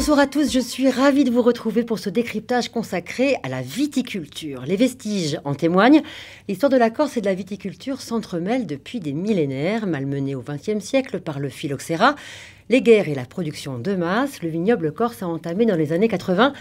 Bonsoir à tous, je suis ravie de vous retrouver pour ce décryptage consacré à la viticulture. Les vestiges en témoignent. L'histoire de la Corse et de la viticulture s'entremêlent depuis des millénaires, malmenée au XXe siècle par le phylloxéra. Les guerres et la production de masse, le vignoble corse a entamé dans les années 80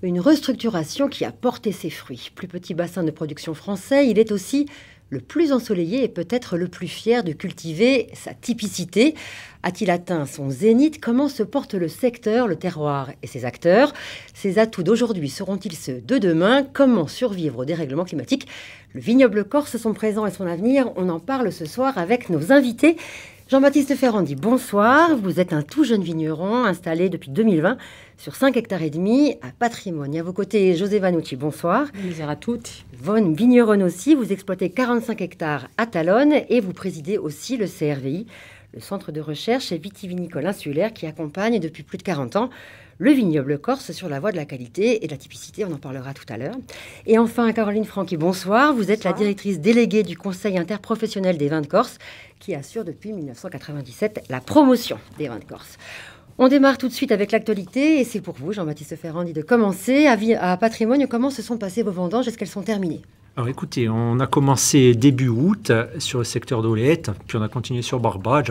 une restructuration qui a porté ses fruits. Plus petit bassin de production français, il est aussi le plus ensoleillé et peut-être le plus fier de cultiver sa typicité. A-t-il atteint son zénith Comment se porte le secteur, le terroir et ses acteurs Ses atouts d'aujourd'hui seront-ils ceux de demain Comment survivre au dérèglement climatique Le vignoble corse, son présent et son avenir, on en parle ce soir avec nos invités. Jean-Baptiste Ferrandi, bonsoir. Vous êtes un tout jeune vigneron installé depuis 2020 sur 5 hectares et demi à Patrimoine. à vos côtés, José Vanucci, bonsoir. Bonsoir à toutes. Von Vigneronne aussi, vous exploitez 45 hectares à Talonne et vous présidez aussi le CRVI, le centre de recherche et vitivinicole insulaire qui accompagne depuis plus de 40 ans le vignoble corse sur la voie de la qualité et de la typicité, on en parlera tout à l'heure. Et enfin, Caroline Franqui, bonsoir. Vous êtes la directrice déléguée du Conseil interprofessionnel des vins de Corse qui assure depuis 1997 la promotion des vins de Corse. On démarre tout de suite avec l'actualité et c'est pour vous, Jean-Baptiste Ferrandi, de commencer. À, à Patrimoine, comment se sont passées vos vendanges Est-ce qu'elles sont terminées alors écoutez, on a commencé début août sur le secteur d'Olette, puis on a continué sur Barbage.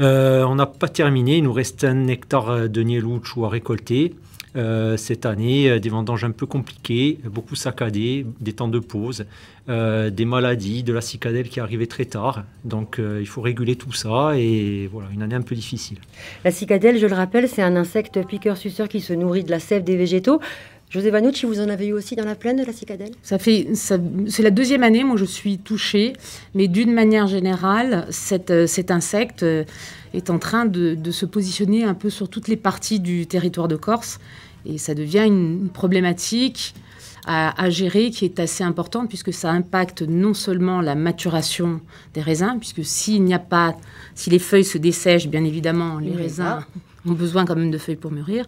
Euh, on n'a pas terminé, il nous reste un hectare de Nielouch à récolter. Euh, cette année, euh, des vendanges un peu compliquées, beaucoup saccadées, des temps de pause, euh, des maladies, de la cicadelle qui arrivait très tard. Donc il faut réguler tout ça et voilà, une année un peu difficile. La cicadelle, je le rappelle, c'est un insecte piqueur-suceur qui se nourrit de la sève des végétaux. José Vanucci, vous en avez eu aussi dans la plaine de la cicadelle Ça fait, c'est la deuxième année, moi je suis touchée, mais d'une manière générale, euh, cet insecte euh, est en train de, se positionner un peu sur toutes les parties du territoire de Corse, et ça devient une problématique à, à, gérer qui est assez importante puisque ça impacte non seulement la maturation des raisins, puisque s'il n'y a pas, si les feuilles se dessèchent, bien évidemment, les raisins ont besoin quand même de feuilles pour mûrir.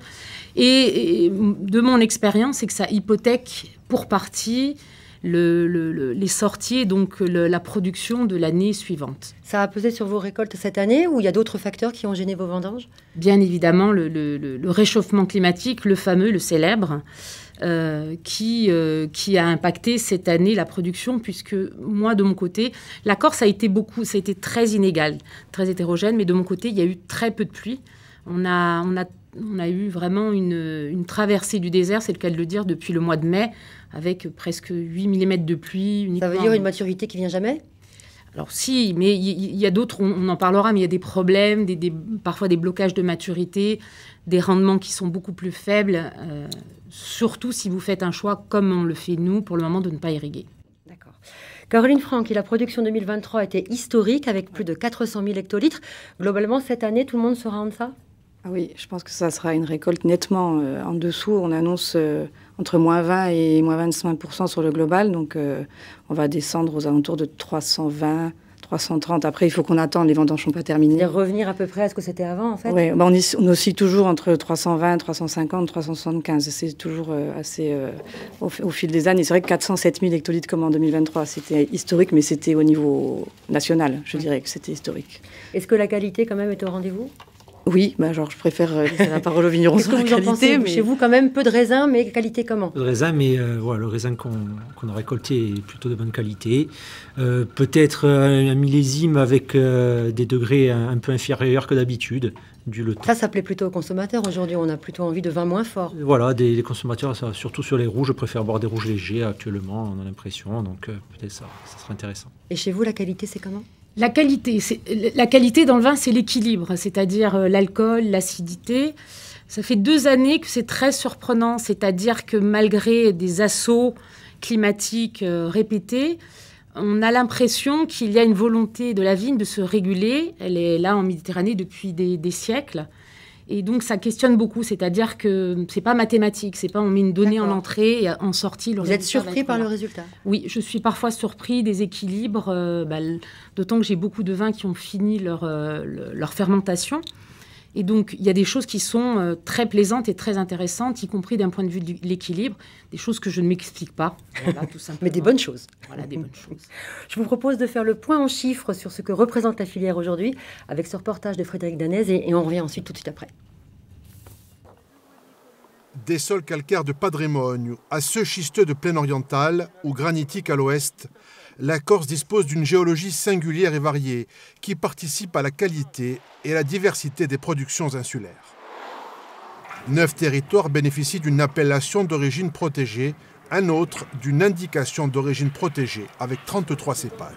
Et, de mon expérience, c'est que ça hypothèque pour partie les sorties donc la production de l'année suivante. Ça a pesé sur vos récoltes cette année ou il y a d'autres facteurs qui ont gêné vos vendanges Bien évidemment, le, réchauffement climatique, le fameux, le célèbre, euh, qui, euh, qui a impacté cette année la production, puisque moi, de mon côté, la Corse a été beaucoup, ça a été très inégal, très hétérogène, mais de mon côté, il y a eu très peu de pluie on a, eu vraiment une, traversée du désert, c'est le cas de le dire, depuis le mois de mai, avec presque 8 mm de pluie. Uniquement. Ça veut dire une maturité qui vient jamais alors si, mais il y, a d'autres, on, en parlera, mais il y a des problèmes, parfois des blocages de maturité, des rendements qui sont beaucoup plus faibles, euh, surtout si vous faites un choix comme on le fait nous pour le moment de ne pas irriguer. D'accord. Caroline Franck, la production 2023 était historique avec plus de 400 000 hectolitres. Globalement, cette année, tout le monde sera en ça. Ah oui, je pense que ça sera une récolte nettement euh, en dessous. On annonce euh, entre moins 20 et moins 25 sur le global, donc euh, on va descendre aux alentours de 320. 330. Après, il faut qu'on attende, les vendanges ne sont pas terminées. revenir à peu près à ce que c'était avant, en fait Oui, bah, on, oscille toujours entre 320, 350, 375. C'est toujours assez au, fil des années. C'est vrai que 407 000 hectolitres comme en 2023, c'était historique, mais c'était au niveau national, je dirais que c'était historique. Est-ce que la qualité, quand même, est au rendez-vous oui, bah, je préfère euh, la parole vigneron. vignerons ce que vous En pensez, Chez vous, quand même, peu de raisin, mais qualité comment Peu de raisin, mais voilà, euh, le raisin qu'on a récolté est plutôt de bonne qualité. Euh, peut-être un, millésime avec des degrés un, peu inférieurs que d'habitude, du le temps. Ça, ça plaît plutôt aux consommateurs. Aujourd'hui, on a plutôt envie de vin moins fort. Voilà, des, consommateurs, ça, surtout sur les rouges, je préfère boire des rouges légers actuellement, on a l'impression. Donc peut-être ça, ça sera intéressant. Et chez vous, la qualité, c'est comment la qualité, la qualité dans le vin, c'est l'équilibre, c'est-à-dire euh, l'alcool, l'acidité. Ça fait deux années que c'est très surprenant, c'est-à-dire que malgré des assauts climatiques euh, répétés, on a l'impression qu'il y a une volonté de la vigne de se réguler. Elle est là en Méditerranée depuis des siècles. Et donc, ça questionne beaucoup. C'est-à-dire que c'est pas mathématique. C'est pas on met une donnée en entrée et en sortie. Vous êtes surpris par le résultat Oui, je suis parfois surpris des équilibres. Euh, bah, d'autant que j'ai beaucoup de vins qui ont fini leur euh, fermentation. Et donc, il y a des choses qui sont euh, très plaisantes et très intéressantes, y compris d'un point de vue de l'équilibre, des choses que je ne m'explique pas. tout Mais des bonnes choses. Voilà, des bonnes choses. Je vous propose de faire le point en chiffres sur ce que représente la filière aujourd'hui, avec ce reportage de Frédéric Danès, et, on revient ensuite tout de suite après. Des sols calcaires de Padrémogne à ceux schisteux de plaine orientale ou granitiques à l'ouest, la Corse dispose d'une géologie singulière et variée qui participe à la qualité et à la diversité des productions insulaires. Neuf territoires bénéficient d'une appellation d'origine protégée, un autre d'une indication d'origine protégée avec 33 cépages.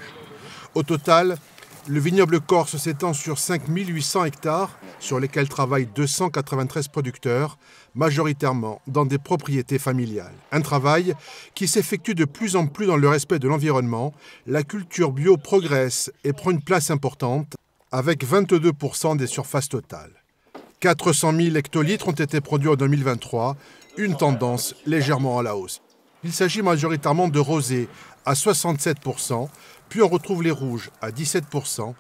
Au total, le vignoble corse s'étend sur 5800 hectares, sur lesquels travaillent 293 producteurs, majoritairement dans des propriétés familiales. Un travail qui s'effectue de plus en plus dans le respect de l'environnement. La culture bio progresse et prend une place importante, avec 22% des surfaces totales. 400 000 hectolitres ont été produits en 2023, une tendance légèrement à la hausse. Il s'agit majoritairement de rosés, à 67%, puis on retrouve les rouges à 17%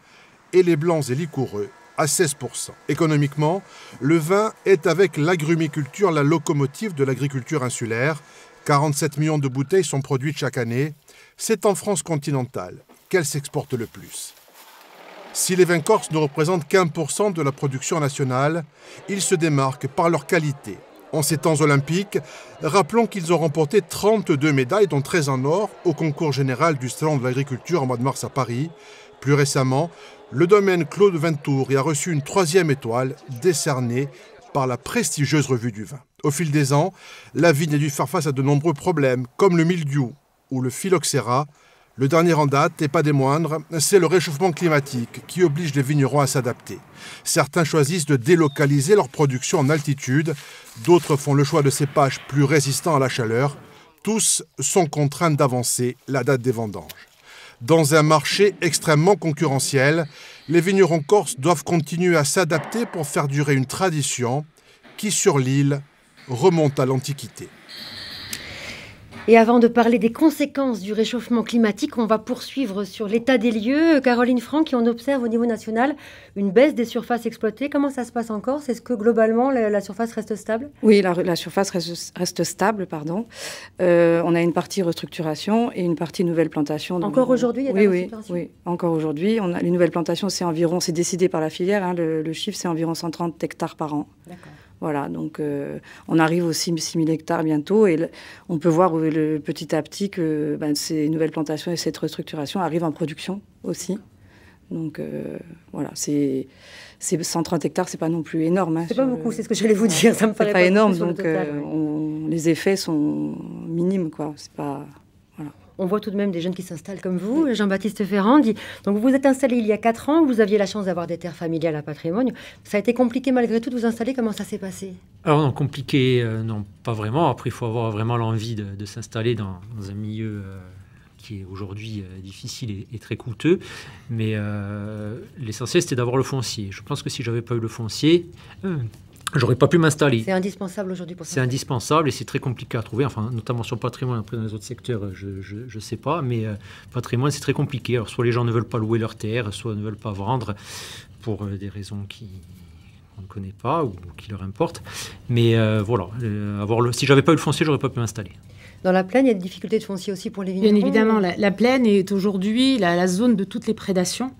et les blancs et liquoreux à 16%. Économiquement, le vin est avec l'agrumiculture la locomotive de l'agriculture insulaire. 47 millions de bouteilles sont produites chaque année. C'est en France continentale qu'elle s'exporte le plus. Si les vins corses ne représentent qu'un pour cent de la production nationale, ils se démarquent par leur qualité, en ces temps olympiques, rappelons qu'ils ont remporté 32 médailles, dont 13 en or, au concours général du Salon de l'agriculture en mois de mars à Paris. Plus récemment, le domaine Claude Ventour y a reçu une troisième étoile, décernée par la prestigieuse revue du vin. Au fil des ans, la vigne a dû faire face à de nombreux problèmes, comme le mildiou ou le phylloxéra, le dernier en date, et pas des moindres, c'est le réchauffement climatique qui oblige les vignerons à s'adapter. Certains choisissent de délocaliser leur production en altitude, d'autres font le choix de cépages plus résistants à la chaleur. Tous sont contraints d'avancer la date des vendanges. Dans un marché extrêmement concurrentiel, les vignerons corses doivent continuer à s'adapter pour faire durer une tradition qui, sur l'île, remonte à l'Antiquité. Et avant de parler des conséquences du réchauffement climatique, on va poursuivre sur l'état des lieux. Caroline Franck, on observe au niveau national une baisse des surfaces exploitées. Comment ça se passe encore C'est Est-ce que globalement la, surface reste stable Oui, la, surface reste, stable, pardon. Euh, on a une partie restructuration et une partie nouvelle plantation. Encore aujourd'hui, il y a oui, oui, oui, encore aujourd'hui. On a, les nouvelles plantations, c'est environ, c'est décidé par la filière, hein. le, le chiffre c'est environ 130 hectares par an. D'accord. Voilà, donc euh, on arrive aux 6 000 hectares bientôt et on peut voir le, petit à petit que ben, ces nouvelles plantations et cette restructuration arrivent en production aussi. Donc euh, voilà, c'est 130 hectares, c'est pas non plus énorme. Hein, c'est pas beaucoup, c'est ce que j'allais vous dire. Ça me pas, énorme, donc euh, les effets sont minimes, quoi. C'est pas on voit tout de même des jeunes qui s'installent comme vous. Jean-Baptiste Ferrand dit Donc, vous vous êtes installé il y a 4 ans, vous aviez la chance d'avoir des terres familiales à patrimoine. Ça a été compliqué malgré tout de vous installer. Comment ça s'est passé Alors, non, compliqué, euh, non, pas vraiment. Après, il faut avoir vraiment l'envie de, s'installer dans, un milieu. Euh, qui est aujourd'hui euh, difficile et, très coûteux, mais l'essentiel c'était d'avoir le foncier. Je pense que si j'avais pas eu le foncier, J'aurais pas pu m'installer. C'est indispensable aujourd'hui pour ça. C'est indispensable et c'est très compliqué à trouver, enfin, notamment sur le patrimoine. Après, dans les autres secteurs, je ne sais pas, mais euh, patrimoine, c'est très compliqué. Alors, soit les gens ne veulent pas louer leur terre, soit ne veulent pas vendre pour euh, des raisons qui on ne connaît pas ou, qui leur importent. Mais euh, voilà, avoir le... si j'avais pas eu le foncier, j'aurais pas pu m'installer. Dans la plaine, il y a des difficultés de foncier aussi pour les vignerons. Bien évidemment, la, plaine est aujourd'hui la, zone de toutes les prédations.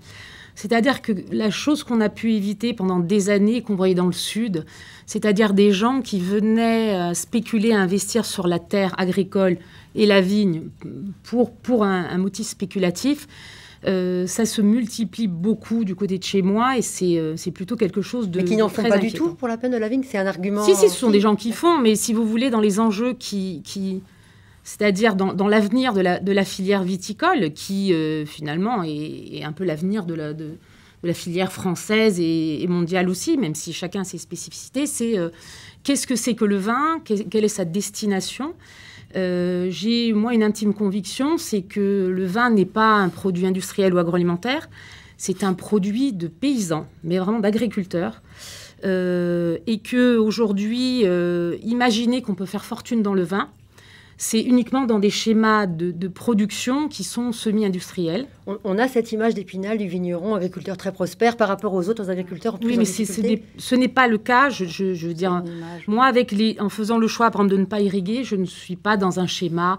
C'est-à-dire que la chose qu'on a pu éviter pendant des années, qu'on voyait dans le Sud, c'est-à-dire des gens qui venaient euh, spéculer, investir sur la terre agricole et la vigne pour, pour un, motif spéculatif, euh, ça se multiplie beaucoup du côté de chez moi et c'est euh, plutôt quelque chose de. Mais qui n'en font pas du tout pour la peine de la vigne, c'est un argument. Si, si, ce sont des gens qui font, mais si vous voulez, dans les enjeux qui, qui c'est-à-dire dans, l'avenir de la, filière viticole, qui euh, finalement est, un peu l'avenir de la, filière française et, mondiale aussi, même si chacun a ses spécificités, c'est euh, qu'est-ce que c'est que le vin, quelle est sa destination. Euh, j'ai, moi, une intime conviction, c'est que le vin n'est pas un produit industriel ou agroalimentaire, c'est un produit de paysans, mais vraiment d'agriculteurs. et que aujourd'hui, qu'on peut faire fortune dans le vin, c'est uniquement dans des schémas de, production qui sont semi-industriels. On, a cette image d'épinal du vigneron, agriculteur très prospère par rapport aux autres agriculteurs. oui, mais ce n'est pas le cas. Je, veux moi, avec les, en faisant le choix, de ne pas irriguer, je ne suis pas dans un schéma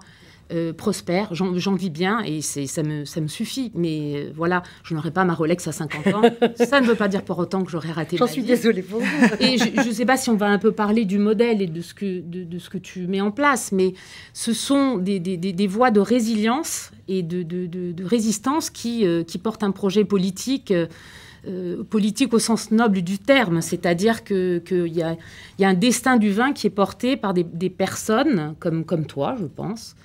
euh, prospère, j'en vis bien et ça me, ça me suffit. Mais euh, voilà, je n'aurai pas ma Rolex à 50 ans. ça ne veut pas dire pour autant que j'aurai raté. J'en suis désolée pour vous. et je ne sais pas si on va un peu parler du modèle et de ce que, de, ce que tu mets en place, mais ce sont des, voies de résilience et de, résistance qui, euh, qui portent un projet politique. politique au sens noble du terme, c'est-à-dire qu'il que y, a, y a un destin du vin qui est porté par des, personnes comme, comme toi, je pense,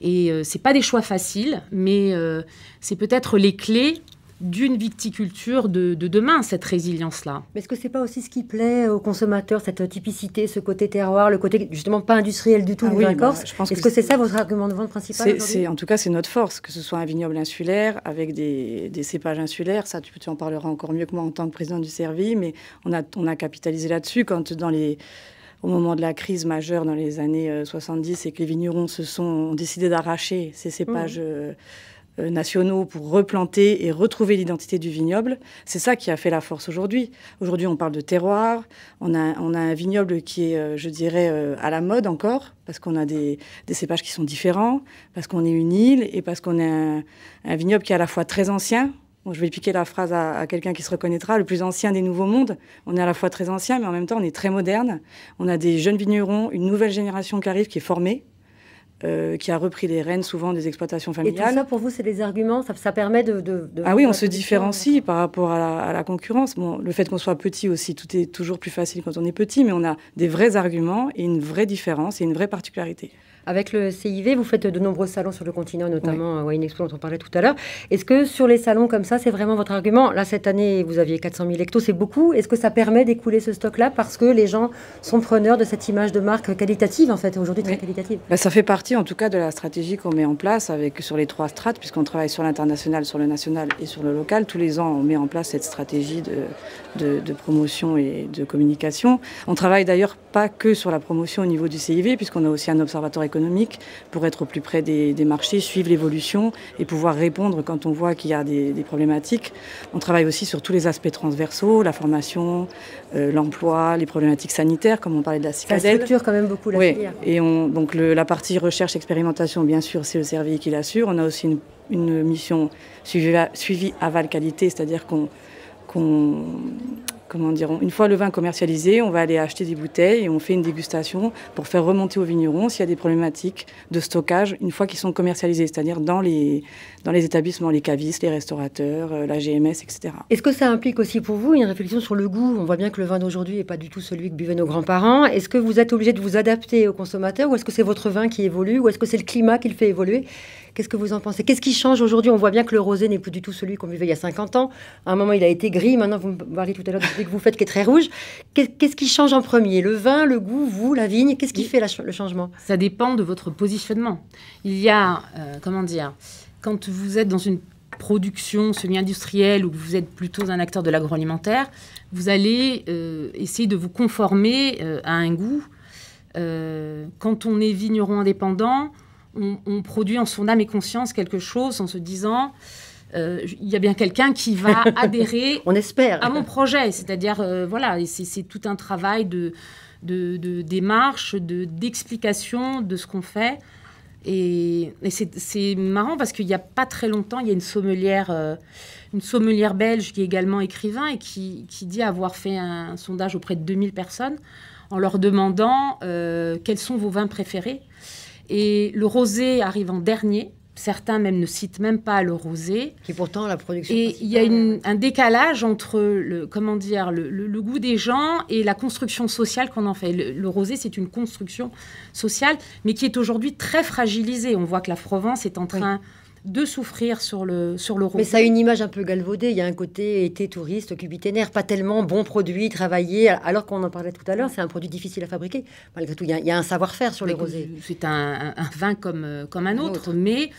et euh, c'est pas des choix faciles, mais euh, c'est peut-être les clés d'une viticulture de, demain, cette résilience-là. Mais est-ce que c'est pas aussi ce qui plaît aux consommateurs, cette typicité, ce côté terroir, le côté justement pas industriel du tout ah du oui, bah, corse Est-ce que, c'est ça votre argument de vente principal c'est, En tout cas, c'est notre force, que ce soit un vignoble insulaire avec des, cépages insulaires, ça tu, en parleras encore mieux que moi en tant que président du Servi, mais on a, on a capitalisé là-dessus quand dans les au moment de la crise majeure dans les années 70 euh, et que les vignerons se sont décidés d'arracher ces cépages. Mmh. Euh, euh, nationaux pour replanter et retrouver l'identité du vignoble. C'est ça qui a fait la force aujourd'hui. Aujourd'hui, on parle de terroir, on a, un vignoble qui est, je dirais, à la mode encore, parce qu'on a des, cépages qui sont différents, parce qu'on est une île et parce qu'on est un vignoble qui est à la fois très ancien, je vais piquer la phrase à, quelqu'un qui se reconnaîtra, le plus ancien des nouveaux mondes. On est à la fois très ancien, mais en même temps, on est très moderne. On a des jeunes vignerons, une nouvelle génération qui arrive, qui est formée, euh, qui a repris les rênes souvent des exploitations familiales. Et tout ça, pour vous, c'est des arguments ça, permet de, Ah oui, on se différencie par rapport à la, concurrence. le fait qu'on soit petit aussi, tout est toujours plus facile quand on est petit, mais on a des vrais arguments et une vraie différence et une vraie particularité. Avec le CIV, vous faites de nombreux salons sur le continent, notamment à euh, Wine Expo dont on parlait tout à l'heure. Est-ce que sur les salons comme ça, c'est vraiment votre argument Là, cette année, vous aviez 400 000 hectos, c'est beaucoup. Est-ce que ça permet d'écouler ce stock-là parce que les gens sont preneurs de cette image de marque qualitative, en fait, aujourd'hui très qualitative bah, Ça fait partie, en tout cas, de la stratégie qu'on met en place avec, sur les trois strates, puisqu'on travaille sur l'international, sur le national et sur le local. Tous les ans, on met en place cette stratégie de, de, de promotion et de communication. On travaille d'ailleurs pas que sur la promotion au niveau du CIV, puisqu'on a aussi un observatoire économique pour être au plus près des, marchés, suivre l'évolution et pouvoir répondre quand on voit qu'il y a des, problématiques. On travaille aussi sur tous les aspects transversaux, la formation, euh, l'emploi, les problématiques sanitaires, comme on parlait de la cicadelle. Ça structure quand même beaucoup la oui. Et donc la partie recherche, expérimentation, bien sûr, c'est le service qui l'assure. On a aussi une, une mission suivi, suivi aval qualité, c'est-à-dire qu'on qu'on comment dirons, une fois le vin commercialisé, on va aller acheter des bouteilles et on fait une dégustation pour faire remonter aux vignerons s'il y a des problématiques de stockage une fois qu'ils sont commercialisés, c'est-à-dire dans les, dans les établissements, les cavistes, les restaurateurs, euh, la GMS, etc. Est-ce que ça implique aussi pour vous une réflexion sur le goût On voit bien que le vin d'aujourd'hui n'est pas du tout celui que buvaient nos grands-parents. Est-ce que vous êtes obligé de vous adapter aux consommateurs ou est-ce que c'est votre vin qui évolue ou est-ce que c'est le climat qui le fait évoluer Qu'est-ce que vous en pensez Qu'est-ce qui change aujourd'hui On voit bien que le rosé n'est plus du tout celui qu'on vivait il y a 50 ans. À un moment, il a été gris. Maintenant, vous me parlez tout à l'heure du celui que vous faites qui est très rouge. Qu'est-ce qui change en premier Le vin, le goût, vous, la vigne Qu'est-ce qui fait le changement Ça dépend de votre positionnement. Il y a, euh, comment dire, quand vous êtes dans une production semi-industrielle ou que vous êtes plutôt un acteur de l'agroalimentaire, vous allez euh, essayer de vous conformer euh, à un goût. quand on est vigneron indépendant, on, produit en son âme et conscience quelque chose en se disant euh, il y a bien quelqu'un qui va adhérer on espère. à mon projet. C'est-à-dire, euh, voilà, c'est tout un travail de, démarche, d'explication de, ce qu'on fait. Et, c'est marrant parce qu'il n'y a pas très longtemps, il y a une sommelière, euh, une sommelière belge qui est également écrivain et qui, qui, dit avoir fait un sondage auprès de 2000 personnes en leur demandant quels sont vos vins préférés. Et le rosé arrive en dernier. Certains même ne citent même pas le rosé. Qui est pourtant la production. Et il y a un décalage entre le, comment dire, le, goût des gens et la construction sociale qu'on en fait. Le, rosé, c'est une construction sociale, mais qui est aujourd'hui très fragilisée. On voit que la Provence est en train de souffrir sur le sur le Mais ça a une image un peu galvaudée. Il y a un côté été touriste, cubiténaire, pas tellement bon produit, travaillé. Alors qu'on en parlait tout à l'heure, c'est un produit difficile à fabriquer. Malgré tout, il y a, un savoir-faire sur les le rosé. C'est un, vin comme euh, comme un autre, mais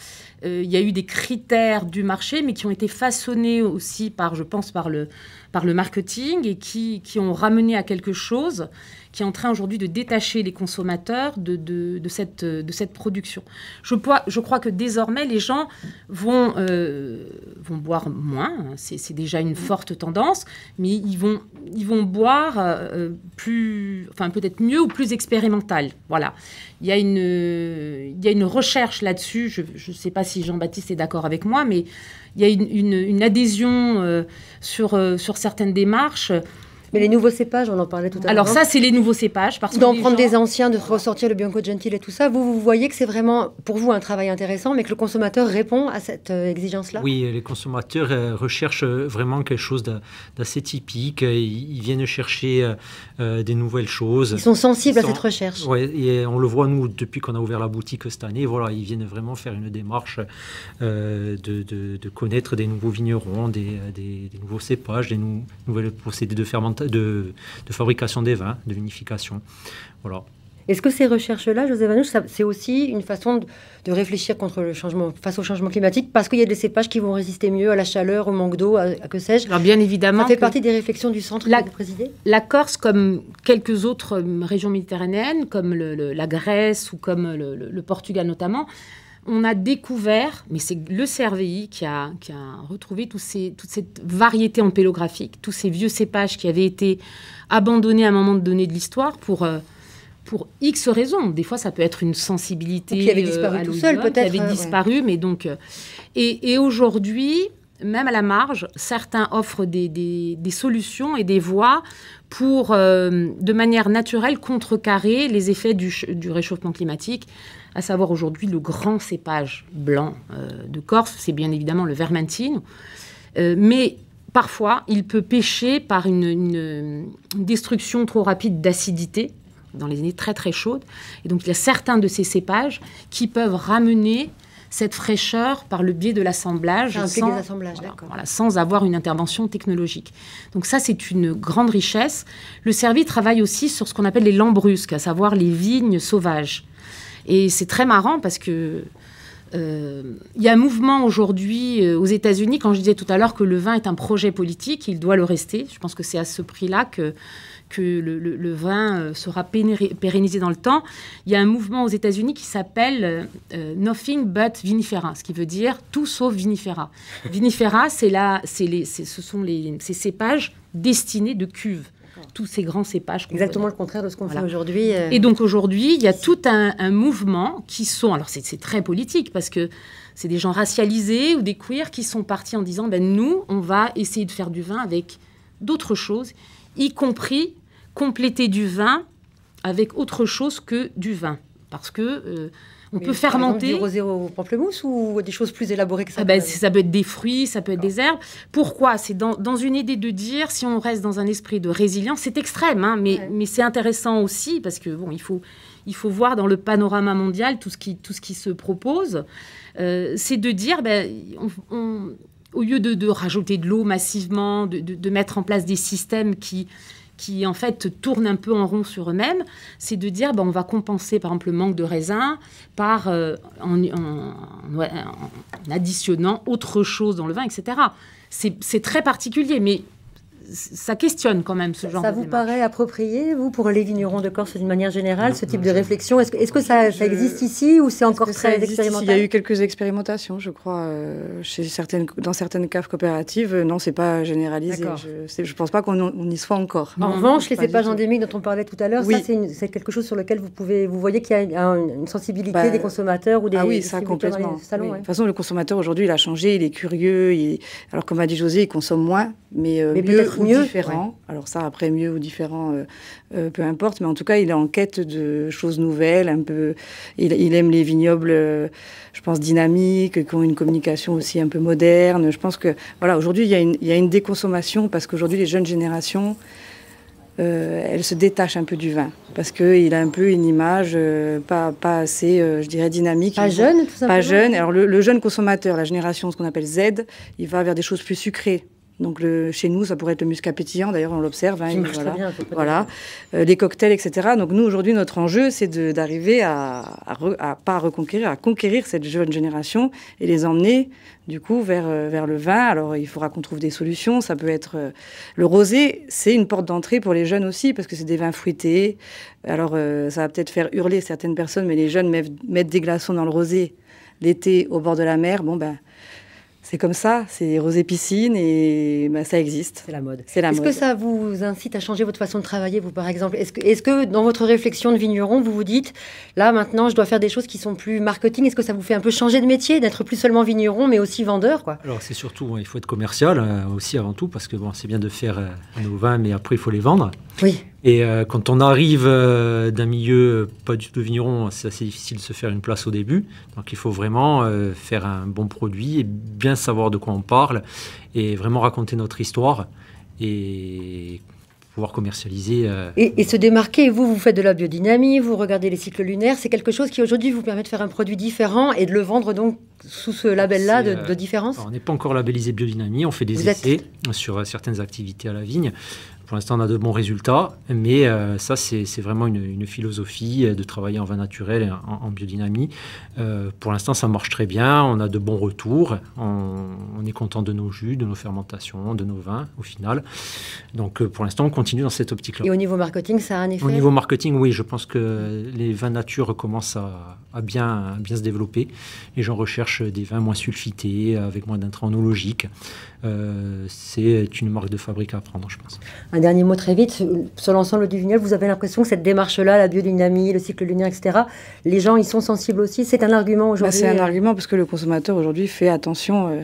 euh, il y a eu des critères du marché, mais qui ont été façonnés aussi par, je pense, par le par le marketing et qui qui ont ramené à quelque chose qui est en train aujourd'hui de détacher les consommateurs de, cette, euh, de cette production. Je, je crois que désormais, les gens vont, euh, vont boire moins, hein, c'est déjà une forte tendance, mais ils vont, ils vont boire euh, plus, enfin peut-être mieux ou plus expérimental. Voilà. Il y a une, il y a une recherche là-dessus, je ne sais pas si Jean-Baptiste est d'accord avec moi, mais il y a une, adhésion sur, sur certaines démarches. Mais les nouveaux cépages, on en parlait tout à l'heure. Alors ça, c'est les nouveaux cépages. parce D'en prendre des anciens, de ressortir le Bianco Gentile et tout ça. Vous, vous voyez que c'est vraiment pour vous un travail intéressant, mais que le consommateur répond à cette euh, exigence-là Oui, les consommateurs euh, recherchent euh, vraiment quelque chose d'assez typique. Ils viennent chercher des nouvelles choses. Ils sont sensibles à cette recherche. Oui, et on le voit, nous, depuis qu'on a ouvert la boutique cette année, voilà, ils viennent vraiment faire une démarche de, connaître des nouveaux vignerons, des, nouveaux cépages, des nouvelles procédés de fermentation de, fabrication des vins, de vinification. Voilà. Est-ce que ces recherches-là, José Vanouche, c'est aussi une façon de, réfléchir contre le changement, face au changement climatique, parce qu'il y a des cépages qui vont résister mieux à la chaleur, au manque d'eau, à, que sais-je Alors bien évidemment. Ça fait partie des réflexions du centre la, vous présidez La Corse, comme quelques autres euh, régions méditerranéennes, comme la Grèce ou comme le Portugal notamment, on a découvert, mais c'est le CRVI qui a, retrouvé ces, toute cette variété pélographie, tous ces vieux cépages qui avaient été abandonnés à un moment donné de l'histoire pour, euh, pour X raisons. Des fois, ça peut être une sensibilité. qui avait euh, disparu tout seul, peut-être. Qui avait euh, disparu, mais donc. et, aujourd'hui, même à la marge, certains offrent des, solutions et des voies pour, de manière naturelle, contrecarrer les effets du réchauffement climatique à savoir aujourd'hui le grand cépage blanc euh, de Corse, c'est bien évidemment le vermentine. Euh, mais parfois, il peut pêcher par une, destruction trop rapide d'acidité dans les années très très chaudes. Et donc il y a certains de ces cépages qui peuvent ramener cette fraîcheur par le biais de l'assemblage, sans, sans avoir une intervention technologique. Donc ça, c'est une grande richesse. Le Servi travaille aussi sur ce qu'on appelle les lambrusques, à savoir les vignes sauvages. Et c'est très marrant parce que euh, il y a un mouvement aujourd'hui euh, aux États-Unis, quand je disais tout à l'heure que le vin est un projet politique, il doit le rester. Je pense que c'est à ce prix-là que, que le, vin euh, sera pérennisé dans le temps. Il y a un mouvement aux États-Unis qui s'appelle Nothing but Vinifera, ce qui veut dire tout sauf Vinifera. Vinifera, c'est là, c'est les, ce sont les, ces cépages destinés de cuves tous ces grands cépages. Exactement le contraire de ce qu'on fait aujourd'hui. Euh. Et donc aujourd'hui, il y a tout un, mouvement qui sont, alors c'est très politique parce que c'est des gens racialisés ou des queers qui sont partis en disant, ben nous, on va essayer de faire du vin avec d'autres choses, y compris compléter du vin avec autre chose que du vin. Parce que... Euh, on peut fermenter. du rosé au pamplemousse ou des choses plus élaborées que ça ah ben, Ça peut être des fruits, ça peut être des ah. herbes. Pourquoi C'est dans, une idée de dire, si on reste dans un esprit de résilience, c'est extrême, hein, mais, mais c'est intéressant aussi parce que bon, il faut, il faut voir dans le panorama mondial tout ce qui, tout ce qui se propose. Euh, c'est de dire, ben, au lieu de, rajouter de l'eau massivement, de, mettre en place des systèmes qui, qui en fait tournent un peu en rond sur eux-mêmes, c'est de dire ben on va compenser par exemple le manque de raisin par, euh, en, en, additionnant autre chose dans le vin, etc. C'est très particulier, mais ça questionne quand même ce genre ça de Ça vous paraît approprié, vous, pour les vignerons de Corse d'une manière générale, ce type de réflexion Est-ce que, est que ça, existe ici ou c'est encore très expérimental Il y a eu quelques expérimentations, je crois, euh, chez certaines, dans certaines caves coopératives. Non, c'est pas généralisé. Je ne pense pas qu'on y soit encore. En revanche, les cépages endémiques dont on parlait tout à l'heure, ça, c'est quelque chose sur lequel vous pouvez, vous voyez qu'il y a une, sensibilité bah, des consommateurs ou des. Ah oui, ça complètement. De toute façon, le consommateur aujourd'hui, il a changé, il est curieux. Alors, comme a dit José, il consomme moins, mais, euh, mais mieux. Différent. Alors ça, après mieux ou différent, euh, euh, peu importe. Mais en tout cas, il est en quête de choses nouvelles, un peu. Il, aime les vignobles, euh, je pense, dynamiques, qui ont une communication aussi un peu moderne. Je pense que voilà, aujourd'hui, il, y a une, déconsommation parce qu'aujourd'hui, les jeunes générations. elles se détachent un peu du vin parce qu'il a un peu une image pas, assez, je dirais, dynamique. Pas jeune, tout simplement. Pas jeune. Alors le jeune consommateur, la génération, ce qu'on appelle Z, il va vers des choses plus sucrées, donc le, chez nous, ça pourrait être le muscat pétillant, d'ailleurs on l'observe. Hein, voilà, euh, les cocktails, etc. Donc nous, aujourd'hui, notre enjeu, c'est d'arriver à, à, pas reconquérir, à conquérir cette jeune génération et les emmener du coup vers, euh, vers le vin. Alors il faudra qu'on trouve des solutions. Ça peut être euh, le rosé, c'est une porte d'entrée pour les jeunes aussi parce que c'est des vins fruités. Alors ça va peut-être faire hurler certaines personnes, mais les jeunes mettent, mettent des glaçons dans le rosé l'été au bord de la mer. Bon ben c'est comme ça, c'est rosé piscine et bah, ça existe. C'est la mode. C'est Est-ce que ça vous incite à changer votre façon de travailler, vous par exemple Est-ce que, dans votre réflexion de vigneron, vous vous dites, là maintenant, je dois faire des choses qui sont plus marketing Est-ce que ça vous fait un peu changer de métier, d'être plus seulement vigneron, mais aussi vendeur quoi Alors c'est surtout, hein, il faut être commercial euh, aussi avant tout, parce que bon, c'est bien de faire euh, nos vins, mais après il faut les vendre. Oui. Et euh, quand on arrive euh, d'un milieu pas du tout vigneron, c'est assez difficile de se faire une place au début. Donc il faut vraiment euh, faire un bon produit et bien savoir de quoi on parle et vraiment raconter notre histoire et pouvoir commercialiser. Et, se démarquer, vous, vous faites de la biodynamie, vous regardez les cycles lunaires, c'est quelque chose qui aujourd'hui vous permet de faire un produit différent et de le vendre donc sous ce label-là de, différence On n'est pas encore labellisé biodynamie, on fait des essais sur certaines activités à la vigne pour l'instant, on a de bons résultats, mais euh, ça, c'est vraiment une, philosophie euh, de travailler en vin naturel et en, biodynamie. Euh, pour l'instant, ça marche très bien, on a de bons retours, on, est content de nos jus, de nos fermentations, de nos vins au final. Donc, pour l'instant, on continue dans cette optique-là. Et au niveau marketing, ça a un effet Au niveau marketing, oui, je pense que les vins nature commencent à à bien, bien se développer. Les gens recherchent des vins moins sulfités, avec moins d'intrants euh, c'est une marque de fabrique à prendre, je pense. Un dernier mot très vite. Sur l'ensemble du vignoble, vous avez l'impression que cette démarche-là, la biodynamie, le cycle lunaire, etc., les gens y sont sensibles aussi. C'est un argument bah, aujourd'hui. c'est un euh, argument parce que le consommateur aujourd'hui fait attention, euh,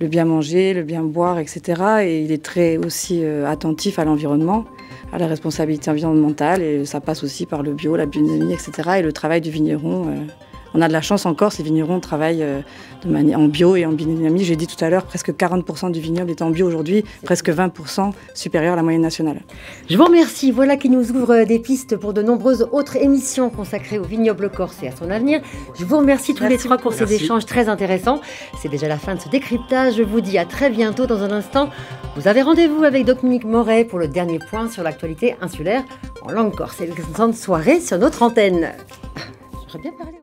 le bien manger, le bien boire, etc. Et il est très aussi attentif à l'environnement à la responsabilité environnementale et ça passe aussi par le bio, la biodynamie, etc. et le travail du vigneron. Euh, on a de la chance en Corse, les vignerons travaillent euh, en bio et en biodynamie. J'ai dit tout à l'heure, presque 40% du vignoble est en bio aujourd'hui, presque 20% supérieur à la moyenne nationale. Je vous remercie. Voilà qui nous ouvre des pistes pour de nombreuses autres émissions consacrées au vignoble corse et à son avenir. Je vous remercie tous les trois pour ces échanges très intéressants. C'est déjà la fin de ce décryptage. Je vous dis à très bientôt dans un instant. Vous avez rendez-vous avec Dominique Moret pour le dernier point sur l'actualité insulaire en langue corse. C'est soirée sur notre antenne. J'aurais bien parlé.